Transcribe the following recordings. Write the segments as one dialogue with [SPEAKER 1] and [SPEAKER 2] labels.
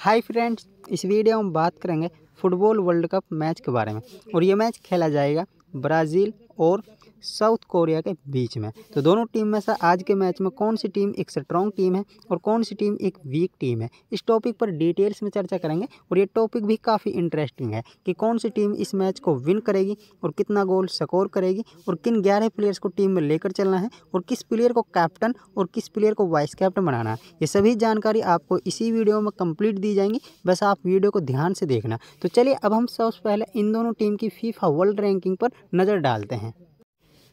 [SPEAKER 1] hi friends इस video में बात करेंगे फुटबॉल वर्ल्ड कप मैच के बारे में और ये मैच खेला जाएगा ब्राज़ील और साउथ कोरिया के बीच में तो दोनों टीम में से आज के मैच में कौन सी टीम एक स्ट्रॉन्ग टीम है और कौन सी टीम एक वीक टीम है इस टॉपिक पर डिटेल्स में चर्चा करेंगे और ये टॉपिक भी काफ़ी इंटरेस्टिंग है कि कौन सी टीम इस मैच को विन करेगी और कितना गोल स्कोर करेगी और किन ग्यारह प्लेयर्स को टीम में लेकर चलना है और किस प्लेयर को कैप्टन और किस प्लेयर को वाइस कैप्टन बनाना है ये सभी जानकारी आपको इसी वीडियो में कम्प्लीट दी जाएंगी बस आप वीडियो को ध्यान से देखना तो चलिए अब हम सबसे पहले इन दोनों टीम की फीफा वर्ल्ड रैंकिंग पर नज़र डालते हैं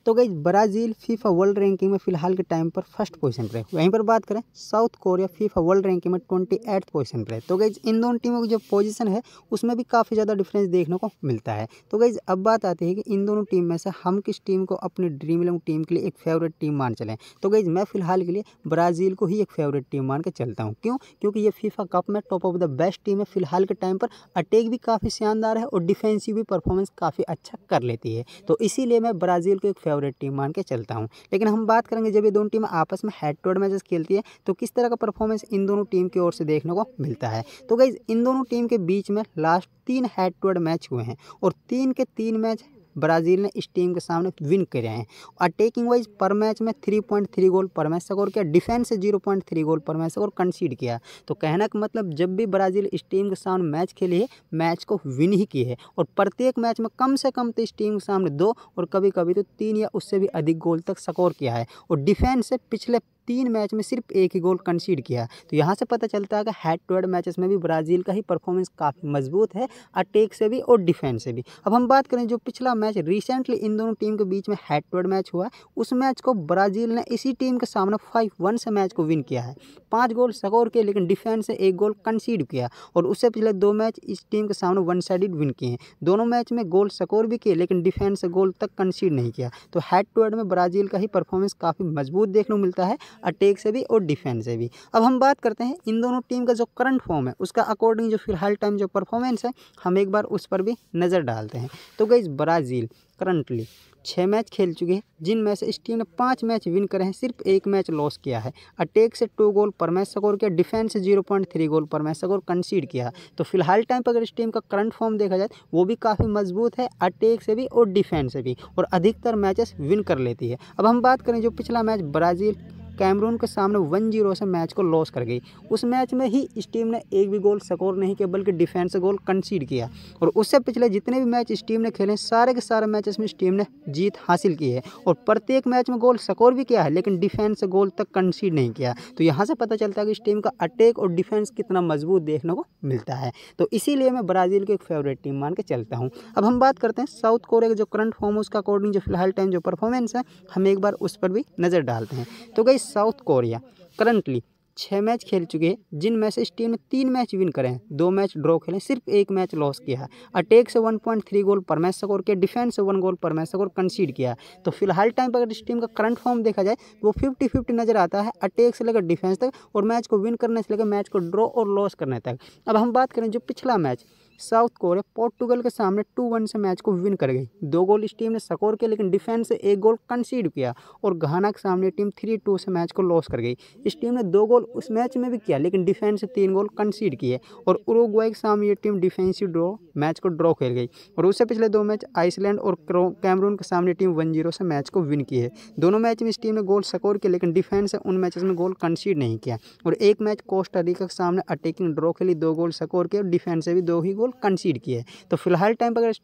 [SPEAKER 1] तो गई ब्राज़ील फीफा वर्ल्ड रैंकिंग में फिलहाल के टाइम पर फर्स्ट पोजीशन पर है वहीं पर बात करें South Korea FIFA world ranking में ट्वेंटी एट पोजिशन पर है तो गई इन दोनों टीमों की जो पोजीशन है उसमें भी काफ़ी ज़्यादा डिफरेंस देखने को मिलता है तो गई अब बात आती है कि इन दोनों टीम में से हम किस टीम को अपनी ड्रीम इलेवन टीम के लिए एक फेवरेट टीम मान चलें तो गई मैं फिलहाल के लिए ब्राज़ील को ही एक फेवरेट टीम मान के चलता हूँ क्यों क्योंकि ये फीफा कप में top of the best team है फिलहाल के टाइम पर अटैक भी काफ़ी शानदार है और डिफेंसिव भी परफॉर्मेंस काफ़ी अच्छा कर लेती है तो इसीलिए मैं ब्राज़ील को एक फेवरेट टीम मान के चलता हूँ लेकिन हम बात करेंगे जब ये दोनों टीम आपस में हेड टू हेड मैचेस खेलती है तो किस तरह का परफॉर्मेंस इन दोनों टीम की ओर से देखने को मिलता है तो गाइज इन दोनों टीम के बीच में लास्ट तीन हेड टू हेड मैच हुए हैं और तीन के तीन मैच ब्राज़ील ने इस टीम के सामने विन करे हैं अटैकिंग वाइज पर मैच में थ्री पॉइंट थ्री गोल पर मैच स्कोर किया डिफेंस से जीरो पॉइंट थ्री गोल पर मैच स्कोर कंसीड किया तो कहना का मतलब जब भी ब्राज़ील इस टीम के सामने मैच खेली है मैच को विन ही की है और प्रत्येक मैच में कम से कम तो इस टीम के सामने दो और कभी कभी तो तीन या उससे भी अधिक गोल तक स्कोर किया है और डिफेंस से पिछले तीन मैच में सिर्फ एक ही गोल कंसीड किया तो यहाँ से पता चलता है कि हेड टू हेड मैचेस में भी ब्राज़ील का ही परफॉर्मेंस काफ़ी मजबूत है अटैक से भी और डिफेंस से भी अब हम बात करें जो पिछला मैच रिसेंटली इन दोनों टीम के बीच में हेड टू हेड मैच हुआ उस मैच को ब्राज़ील ने इसी टीम के सामने फाइव वन से मैच को विन किया है पाँच गोल स्कोर किए लेकिन डिफेंस से एक गोल कंसीड किया और उससे पिछले दो मैच इस टीम के सामने वन साइड विन किए हैं दोनों मैच में गोल स्कोर भी किए लेकिन डिफेंस से गोल तक कंसीड नहीं किया तो हेड टू हेड में ब्राज़ील का ही परफॉर्मेंस काफ़ी मजबूत देखने को मिलता है अटैक से भी और डिफेंस से भी अब हम बात करते हैं इन दोनों टीम का जो करंट फॉर्म है उसका अकॉर्डिंग जो फिलहाल टाइम जो परफॉर्मेंस है हम एक बार उस पर भी नज़र डालते हैं तो गई ब्राज़ील करंटली छः मैच खेल चुके हैं जिन में से इस टीम ने पाँच मैच विन करे हैं सिर्फ एक मैच लॉस किया है अटैक से टू गोल पर मैच स्कोर किया डिफेंस से जीरो पॉइंट थ्री गोल पर मैच स्कोर कंसीड किया तो फिलहाल टाइम पर अगर इस टीम का करंट फॉर्म देखा जाए वो भी काफ़ी मजबूत है अटैक से भी और डिफेंस से भी और अधिकतर मैचेस विन कर लेती है अब हम बात करें जो पिछला मैच ब्राज़ील कैमरून के सामने वन जीरो से मैच को लॉस कर गई उस मैच में ही इस टीम ने एक भी गोल स्कोर नहीं किया बल्कि डिफेंस गोल कंसीड किया और उससे पिछले जितने भी मैच इस टीम ने खेले सारे के सारे मैच में इस टीम ने जीत हासिल की है और प्रत्येक मैच में गोल स्कोर भी किया है लेकिन डिफेंस गोल तक कंसीड नहीं किया तो यहाँ से पता चलता है कि इस टीम का अटैक और डिफेंस कितना मजबूत देखने को मिलता है तो इसीलिए मैं ब्राज़ील को एक फेवरेट टीम मान के चलता हूँ अब हम बात करते हैं साउथ कोरिया के जो करंट फॉर्म है उसका अकॉर्डिंग जो फिलहाल टाइम जो परफॉर्मेंस है हम एक बार उस पर भी नज़र डालते हैं तो गई साउथ कोरिया करंटली छः मैच खेल चुके हैं जिन मैच से इस टीम ने तीन मैच विन करे हैं दो मैच ड्रॉ खेले सिर्फ एक मैच लॉस किया है अटैक से 1.3 गोल पर मैच स्कोर किया डिफेंस से वन गोल पर मैच स्कोर कंसीड किया है तो फिलहाल टाइम पर अगर इस टीम का करंट फॉर्म देखा जाए तो वो फिफ्टी फिफ्टी नजर आता है अटैक से लेकर डिफेंस तक और मैच को विन करने से लेकर मैच को ड्रॉ और लॉस करने तक अब हम बात करें जो पिछला मैच साउथ कोरिया पोर्टुगल के सामने टू वन से मैच को विन कर गई दो गोल इस टीम ने सकोर किया लेकिन डिफेंस से एक गोल कंसीड किया और घाना के सामने टीम थ्री टू से मैच को लॉस कर गई इस टीम ने दो गोल उस मैच में भी किया लेकिन डिफेंस से तीन गोल कंसीड किए और उरुग्वाई के सामने ये टीम डिफेंसिव ड्रॉ मैच को ड्रॉ खेल गई और उससे पिछले दो मैच आइसलैंड और कैमरून के सामने टीम वन जीरो से मैच को विन की है दोनों मैच में इस टीम ने गोल स्कोर किया लेकिन डिफेंस से उन मैचेस में गोल कंसीड नहीं किया और एक मैच रिका के सामने अटैकिंग ड्रॉ खेली दो गोल स्कोर किया और डिफेंस से भी दो ही गोल गोल कंसीड किए है तो फिलहाल टाइम पर अगर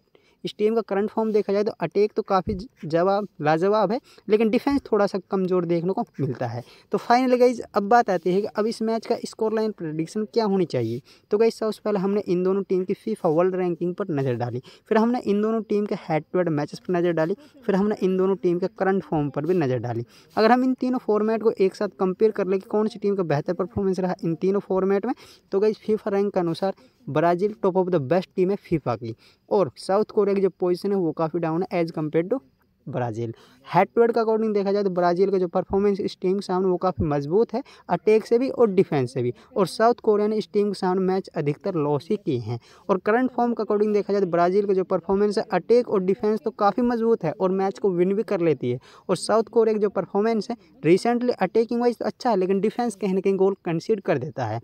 [SPEAKER 1] इस टीम का करंट फॉर्म देखा जाए तो अटैक तो काफ़ी जवाब लाजवाब है लेकिन डिफेंस थोड़ा सा कमज़ोर देखने को मिलता है तो फाइनल गाइज अब बात आती है कि अब इस मैच का स्कोर लाइन प्रडिक्शन क्या होनी चाहिए तो गई सबसे पहले हमने इन दोनों टीम की फीफा वर्ल्ड रैंकिंग पर नज़र डाली फिर हमने इन दोनों टीम के हेड टू हेड मैचेस पर नज़र डाली फिर हमने इन दोनों टीम के करंट फॉर्म पर भी नज़र डाली अगर हम इन तीनों फॉर्मेट को एक साथ कंपेयर कर लें कि कौन सी टीम का बेहतर परफॉर्मेंस रहा इन तीनों फॉर्मेट में तो गई फीफा रैंक के अनुसार Brazil top of the best team है फीफा की और साउथ कोरिया की जो पोजीशन है वो काफ़ी डाउन है as compare to Brazil head to head का अकॉर्डिंग देखा जाए तो ब्राज़ील का जो परफॉर्मेंस इस टीम के सामने वो काफ़ी मजबूत है अटैक से भी और डिफेंस से भी और साउथ कोरिया ने इस टीम के सामने मैच अधिकतर लॉस ही किए हैं और करंट फॉर्म का अकॉर्डिंग देखा जाए तो ब्राज़ील का जो परफॉर्मेंस है अटैक और डिफेंस तो काफ़ी मजबूत है और मैच को विन भी कर लेती है और साउथ कोरिया का जो परफॉर्मेंस है रिसेंटली अटैकिंग वाइज तो अच्छा है लेकिन डिफेंस कहीं ना कहीं गोल कंसीड कर देता है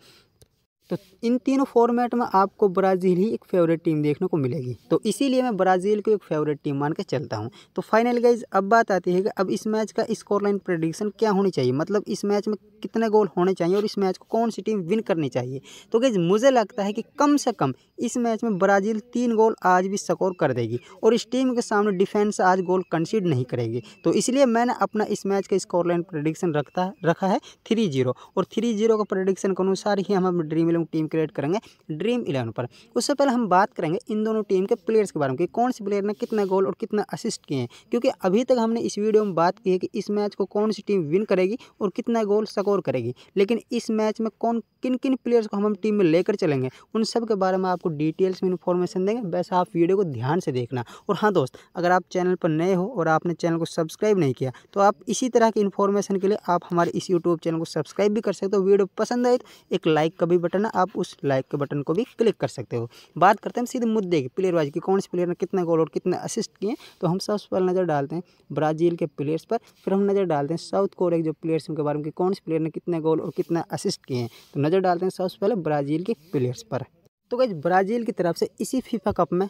[SPEAKER 1] तो इन तीनों फॉर्मेट में आपको ब्राज़ील ही एक फेवरेट टीम देखने को मिलेगी तो इसीलिए मैं ब्राज़ील को एक फेवरेट टीम मान के चलता हूँ तो फाइनल गाइज अब बात आती है कि अब इस मैच का स्कोर लाइन प्रडिक्शन क्या होनी चाहिए मतलब इस मैच में कितने गोल होने चाहिए और इस मैच को कौन सी टीम विन करनी चाहिए तो गाइज मुझे लगता है कि कम से कम इस मैच में ब्राज़ील तीन गोल आज भी स्कोर कर देगी और इस टीम के सामने डिफेंस आज गोल कंसीड नहीं करेगी तो इसलिए मैंने अपना इस मैच का स्कोर लाइन प्रडिक्शन रखता रखा है थ्री जीरो और थ्री जीरो का प्रडिक्शन के अनुसार ही हम ड्रीम लोग टीम क्रिएट करेंगे ड्रीम इलेवन पर उससे पहले हम बात करेंगे इन दोनों टीम के प्लेयर्स के बारे में कि कौन से प्लेयर ने कितना गोल और कितना असिस्ट किए हैं क्योंकि अभी तक हमने इस वीडियो में बात की है कि इस मैच को कौन सी टीम विन करेगी और कितना गोल स्कोर करेगी लेकिन इस मैच में कौन किन किन प्लेयर्स को हम टीम में लेकर चलेंगे उन सब के बारे में आपको डिटेल्स में इन्फॉर्मेशन देंगे वैसे आप वीडियो को ध्यान से देखना और हाँ दोस्त अगर आप चैनल पर नए हो और आपने चैनल को सब्सक्राइब नहीं किया तो आप इसी तरह की इन्फॉर्मेशन के लिए आप हमारे इस यूट्यूब चैनल को सब्सक्राइब भी कर सकते हो वीडियो पसंद आए तो एक लाइक का भी बटन करना आप उस लाइक के बटन को भी क्लिक कर सकते हो बात करते हैं सीधे मुद्दे की प्लेयर वाइज की कौन से प्लेयर ने कितने गोल और कितने असिस्ट किए तो हम सबसे पहले नज़र डालते हैं ब्राज़ील के प्लेयर्स पर फिर हम नज़र डालते हैं साउथ कोरिया के जो प्लेयर्स उनके बारे में कौन से प्लेयर ने कितने गोल और कितना असिस्ट किए हैं तो नज़र डालते हैं सबसे पहले ब्राज़ील के प्लेयर्स पर तो गई ब्राज़ील की तरफ से इसी फीफा कप में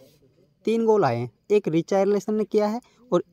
[SPEAKER 1] तीन गोल आए हैं एक रिचार्लेसन ने किया है और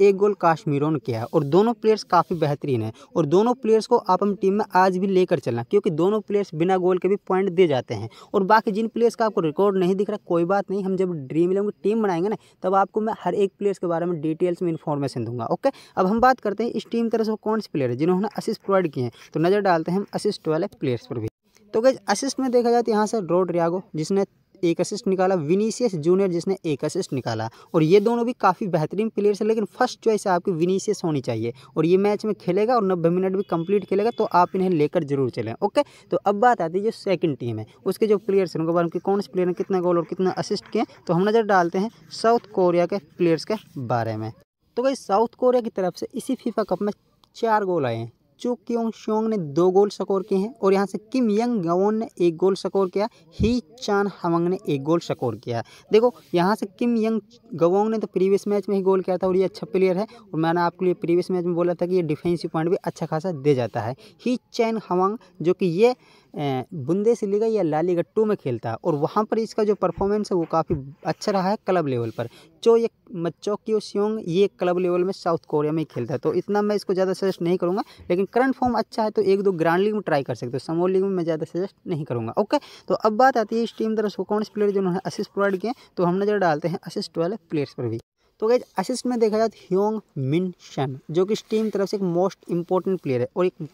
[SPEAKER 1] एक गोल काश्मीरों ने किया है और दोनों प्लेयर्स काफ़ी बेहतरीन हैं और दोनों प्लेयर्स को आप हम टीम में आज भी लेकर चलना क्योंकि दोनों प्लेयर्स बिना गोल के भी पॉइंट दे जाते हैं और बाकी जिन प्लेयर्स का आपको रिकॉर्ड नहीं दिख रहा कोई बात नहीं हम जब ड्रीम इलेवन की टीम बनाएंगे ना तब आपको मैं हर एक प्लेयर्स के बारे में डिटेल्स में इन्फॉर्मेशन दूंगा ओके अब हम बात करते हैं इस टीम तरफ से कौन से प्लेयर है जिन्होंने असिस्ट प्रोवाइड किए हैं तो नज़र डालते हैं हम असिस्ट वाले प्लेयर्स पर भी तो गैज असिस्ट में देखा जाए तो यहाँ से रोड रियागो जिसने एक असिस्ट निकाला विनीशियस जूनियर जिसने एक असिस्ट निकाला और ये दोनों भी काफ़ी बेहतरीन प्लेयर्स हैं लेकिन फर्स्ट चॉइस आपकी विनीशियस होनी चाहिए और ये मैच में खेलेगा और नब्बे मिनट भी कंप्लीट खेलेगा तो आप इन्हें लेकर जरूर चलें ओके तो अब बात आती है जो सेकंड टीम है उसके जो प्लेयर्स हैं उनके बारे में कौन से प्लेयर ने कितना गोल और कितना असिस्ट किए तो हम नज़र डालते हैं साउथ कोरिया के प्लेयर्स के बारे में तो भाई साउथ कोरिया की तरफ से इसी फीफा कप में चार गोल आए हैं चो क्योंग श्योंग ने दो गोल स्कोर किए हैं और यहाँ से किम यंग गवोन ने एक गोल स्कोर किया ही चान हवंग ने एक गोल स्कोर किया देखो यहाँ से किम यंग गवोंग ने तो प्रीवियस मैच में ही गोल किया था और ये अच्छा प्लेयर है और मैंने आपके लिए प्रीवियस मैच में बोला था कि ये डिफेंसिव पॉइंट भी अच्छा खासा दे जाता है ही चैन हवंग जो कि ये बुंदे बुंदेसलीगा या गट्टू में खेलता है और वहाँ पर इसका जो परफॉर्मेंस है वो काफ़ी अच्छा रहा है क्लब लेवल पर जो ये मच्चो सियोंग ये क्लब लेवल में साउथ कोरिया में ही खेलता है तो इतना मैं इसको ज़्यादा सजेस्ट नहीं करूँगा लेकिन करंट फॉर्म अच्छा है तो एक दो ग्रांड लीग में ट्राई कर सकते हो समो लीग में मैं ज़्यादा सजेस्ट नहीं करूँगा ओके तो अब बात आती है इस टीम तरफ कौन से प्लेयर जो उन्होंने असिस्ट प्रोवाइड किए तो हम नज़र डालते हैं असिस्ट वाले प्लेयर्स पर भी तो गैज असिस्ट में देखा जाए ह्योंग मिन शन जो कि इस टीम तरफ से एक मोस्ट इंपॉर्टेंट प्लेयर है और एक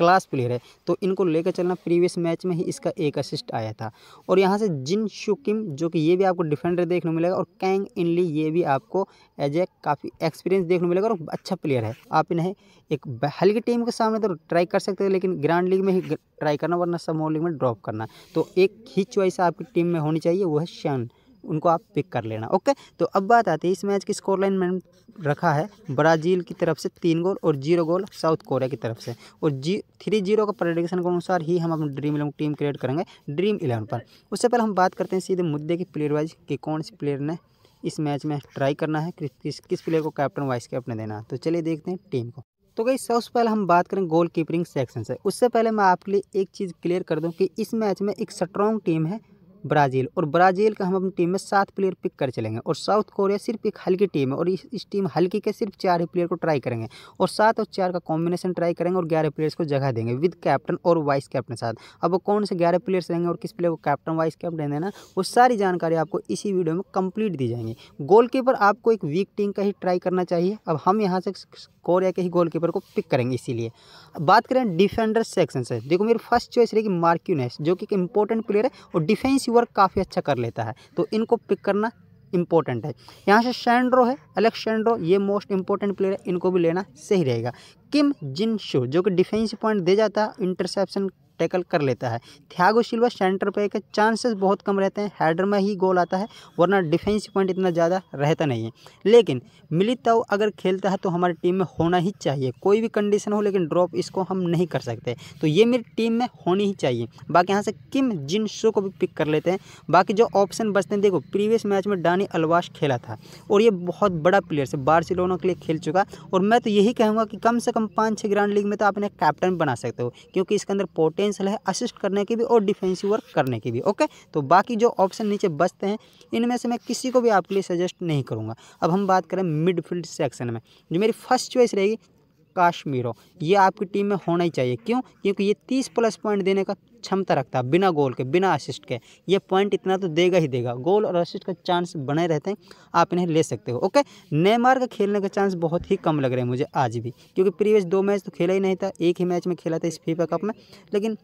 [SPEAKER 1] क्लास प्लेयर है तो इनको लेकर चलना प्रीवियस मैच में ही इसका एक असिस्ट आया था और यहाँ से जिन शुकिम जो कि ये भी आपको डिफेंडर देखने को मिलेगा और कैंग इनली ये भी आपको एज ए काफ़ी एक्सपीरियंस देखने को मिलेगा और अच्छा प्लेयर है आप इन्हें एक हल्की टीम के सामने तो ट्राई कर सकते हैं लेकिन ग्रांड लीग में ही ट्राई करना वरना सब लीग में ड्रॉप करना तो एक ही चॉइस आपकी टीम में होनी चाहिए वो है शान उनको आप पिक कर लेना ओके तो अब बात आती है इस मैच की स्कोर लाइन मैंने रखा है ब्राज़ील की तरफ से तीन गोल और जीरो गोल साउथ कोरिया की तरफ से और जी थ्री जीरो का प्रडिक्शन के अनुसार ही हम अपनी ड्रीम इलेवन टीम क्रिएट करेंगे ड्रीम इलेवन पर उससे पहले हम बात करते हैं सीधे मुद्दे की प्लेयर वाइज कि कौन से प्लेयर ने इस मैच में ट्राई करना है किस किस प्लेयर को कैप्टन वाइस कैप्टन देना है तो चलिए देखते हैं टीम को तो गई सबसे पहले हम बात करें गोल कीपरिंग सेक्शन से उससे पहले मैं आपके लिए एक चीज़ क्लियर कर दूं कि इस मैच में एक स्ट्रॉन्ग टीम है ब्राज़ील और ब्राज़ील का हम अपनी टीम में सात प्लेयर पिक कर चलेंगे और साउथ कोरिया सिर्फ एक हल्की टीम है और इस, टीम हल्की के सिर्फ चार ही प्लेयर को ट्राई करेंगे और सात और चार का कॉम्बिनेशन ट्राई करेंगे और ग्यारह प्लेयर्स को जगह देंगे विद कैप्टन और वाइस कैप्टन साथ अब वो कौन से ग्यारह प्लेयर्स रहेंगे और किस प्लेयर को कैप्टन वाइस कैप्टन देना वो सारी जानकारी आपको इसी वीडियो में कंप्लीट दी जाएंगी गोलकीपर आपको एक वीक टीम का ही ट्राई करना चाहिए अब हम यहाँ से कोरिया के ही गोल को पिक करेंगे इसीलिए बात करें डिफेंडर सेक्शन से देखो मेरी फर्स्ट चॉइस रहेगी मार्क्यूनेस जो कि एक इंपॉर्टेंट प्लेयर है और डिफेंस बाकी वर्क काफ़ी अच्छा कर लेता है तो इनको पिक करना इंपॉर्टेंट है यहाँ से शैंड्रो है अलेक्सेंड्रो ये मोस्ट इंपॉर्टेंट प्लेयर है इनको भी लेना सही रहेगा किम जिन शो जो कि डिफेंस पॉइंट दे जाता है इंटरसेप्शन टैकल कर लेता है थ्यागो सिल्वा सेंटर पे के चांसेस बहुत कम रहते हैं हेडर में ही गोल आता है वरना डिफेंसिव पॉइंट इतना ज़्यादा रहता नहीं है लेकिन मिलित अगर खेलता है तो हमारी टीम में होना ही चाहिए कोई भी कंडीशन हो लेकिन ड्रॉप इसको हम नहीं कर सकते तो ये मेरी टीम में होनी ही चाहिए बाकी यहाँ से किम जिन शो को भी पिक कर लेते हैं बाकी जो ऑप्शन बचते हैं देखो प्रीवियस मैच में डानी अलवाश खेला था और ये बहुत बड़ा प्लेयर से बार्सिलोना के लिए खेल चुका और मैं तो यही कहूँगा कि कम से कम पाँच छः ग्रांड लीग में तो आप इन्हें कैप्टन बना सकते हो क्योंकि इसके अंदर पोटेंस पोटेंशियल है असिस्ट करने की भी और डिफेंसिव वर्क करने की भी ओके तो बाकी जो ऑप्शन नीचे बचते हैं इनमें से मैं किसी को भी आपके लिए सजेस्ट नहीं करूँगा अब हम बात करें मिडफील्ड सेक्शन में जो मेरी फर्स्ट चॉइस रहेगी काश्मीर ये आपकी टीम में होना ही चाहिए क्यों क्योंकि ये तीस प्लस पॉइंट देने का क्षमता रखता है बिना गोल के बिना असिस्ट के ये पॉइंट इतना तो देगा ही देगा गोल और असिस्ट का चांस बने रहते हैं आप इन्हें ले सकते हो ओके नेमार का खेलने का चांस बहुत ही कम लग रहे हैं मुझे आज भी क्योंकि प्रीवियस दो मैच तो खेला ही नहीं था एक ही मैच में खेला था इस फीफा कप में लेकिन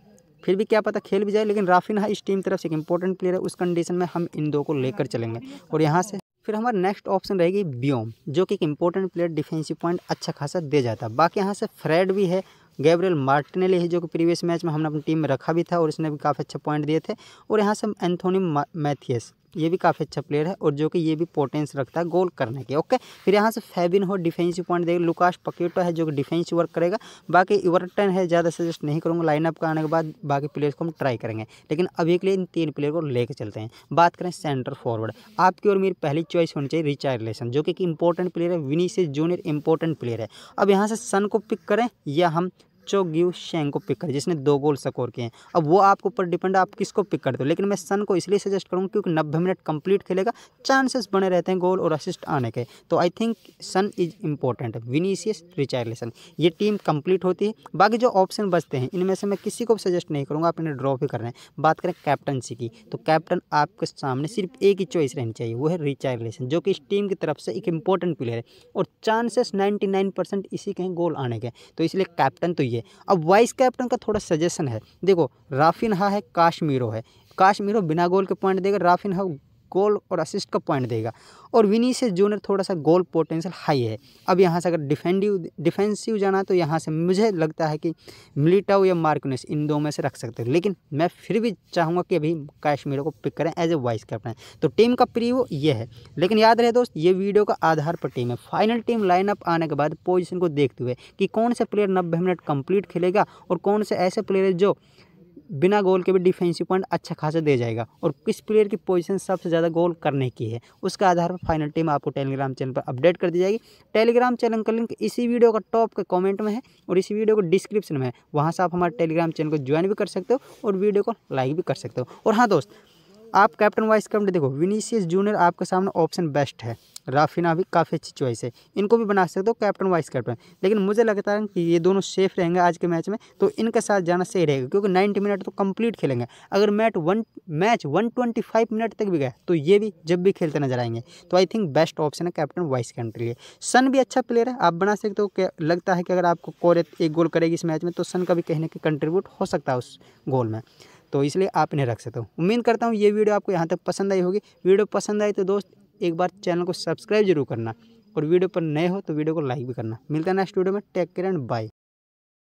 [SPEAKER 1] फिर भी क्या पता खेल भी जाए लेकिन राफिनहा इस टीम तरफ से एक इंपॉर्टेंट प्लेयर है उस कंडीशन में हम इन दो को लेकर चलेंगे और यहाँ से फिर हमारा नेक्स्ट ऑप्शन रहेगी ब्योम जो कि एक इंपॉर्टेंट प्लेयर डिफेंसिव पॉइंट अच्छा खासा दे जाता है बाकी यहाँ से फ्रेड भी है गैब्रियल मार्टिनेली है जो कि प्रीवियस मैच में हमने अपनी टीम में रखा भी था और इसने भी काफ़ी अच्छे पॉइंट दिए थे और यहाँ से एंथोनी मैथियस ये भी काफ़ी अच्छा प्लेयर है और जो कि ये भी पोटेंस रखता है गोल करने के ओके फिर यहाँ से फेबिन हो डिफेंसिव पॉइंट देख लुकाश पकेटो है जो कि डिफेंस वर्क करेगा बाकी इवर्टन है ज़्यादा सजेस्ट नहीं करूँगा लाइनअप का आने के बाद बाकी प्लेयर्स को हम ट्राई करेंगे लेकिन अभी के लिए इन तीन प्लेयर को लेकर चलते हैं बात करें सेंटर फॉरवर्ड आपकी और मेरी पहली चॉइस होनी चाहिए रिचार्ड रिलेशन जो कि इंपॉर्टेंट प्लेयर है विनी से जूनियर इंपॉर्टेंट प्लेयर है अब यहाँ से सन को पिक करें या हम चो गिव शेंग को पिक कर जिसने दो गोल स्कोर किए हैं अब वो आपके ऊपर डिपेंड आप किसको पिक करते हो लेकिन मैं सन को इसलिए सजेस्ट करूँगा क्योंकि नब्बे मिनट कंप्लीट खेलेगा चांसेस बने रहते हैं गोल और असिस्ट आने के तो I think Son is important Vinicius Richarlison ये टीम कंप्लीट होती है बाकी जो ऑप्शन बचते हैं इनमें से मैं किसी को भी सजेस्ट नहीं करूँगा आप इन्हें ड्रॉप ही कर रहे हैं बात करें कैप्टनसी की तो कैप्टन आपके सामने सिर्फ एक ही चॉइस रहनी चाहिए वो है रिचार्लेसन जो कि इस टीम की तरफ से एक इंपॉर्टेंट प्लेयर है और चांसेस नाइन्टी इसी के हैं गोल आने के तो इसलिए कैप्टन तो ये चाहिए अब वाइस कैप्टन का थोड़ा सजेशन है देखो राफिन हा है काश्मीरो है काश्मीरो बिना गोल के पॉइंट देगा राफिन हा गोल और असिस्ट का पॉइंट देगा और विनीसियस जूनियर थोड़ा सा गोल पोटेंशियल हाई है अब यहाँ से अगर डिफेंडिव डिफेंसिव जाना तो यहाँ से मुझे लगता है कि मिलिटाओ या मार्कनेस इन दो में से रख सकते हो लेकिन मैं फिर भी चाहूँगा कि अभी कश्मीर को पिक करें एज ए वाइस कैप्टन तो टीम का वो ये है लेकिन याद रहे दोस्त ये वीडियो का आधार पर टीम है फाइनल टीम लाइनअप आने के बाद पोजिशन को देखते हुए कि कौन से प्लेयर नब्बे मिनट कंप्लीट खेलेगा और कौन से ऐसे प्लेयर जो बिना गोल के भी डिफेंसिव पॉइंट अच्छा खासा दे जाएगा और किस प्लेयर की पोजीशन सबसे ज़्यादा गोल करने की है उसका आधार पर फाइनल टीम आपको टेलीग्राम चैनल पर अपडेट कर दी जाएगी टेलीग्राम चैनल का लिंक इसी वीडियो का टॉप के कॉमेंट में है और इसी वीडियो को डिस्क्रिप्शन में है वहाँ से आप हमारे टेलीग्राम चैनल को ज्वाइन भी कर सकते हो और वीडियो को लाइक भी कर सकते हो और हाँ दोस्त आप कैप्टन वाइस कैप्टन देखो विनीशियस जूनियर आपके सामने ऑप्शन बेस्ट है राफिना भी काफ़ी अच्छी चॉइस है इनको भी बना सकते हो कैप्टन वाइस कैप्टन लेकिन मुझे लगता है कि ये दोनों सेफ रहेंगे आज के मैच में तो इनके साथ जाना सही रहेगा क्योंकि नाइन्टी मिनट तो कंप्लीट खेलेंगे अगर मैट one match one twenty five minute तक भी गए तो ये भी जब भी खेलते नजर आएंगे तो आई थिंक बेस्ट ऑप्शन है कैप्टन वाइस कैप्टन के लिए सन भी अच्छा प्लेयर है आप बना सकते हो लगता है कि अगर आपको कोरेत एक गोल करेगी इस मैच में तो सन का भी कहने के कंट्रीब्यूट हो सकता है उस गोल में तो इसलिए आप इन्हें रख सकते हो उम्मीद करता हूँ ये वीडियो आपको यहाँ तक पसंद आई होगी वीडियो पसंद आई तो दोस्त एक बार चैनल को सब्सक्राइब जरूर करना और वीडियो पर नए हो तो वीडियो को लाइक भी करना मिलता है नेक्स्ट वीडियो में टेक केयर एंड बाय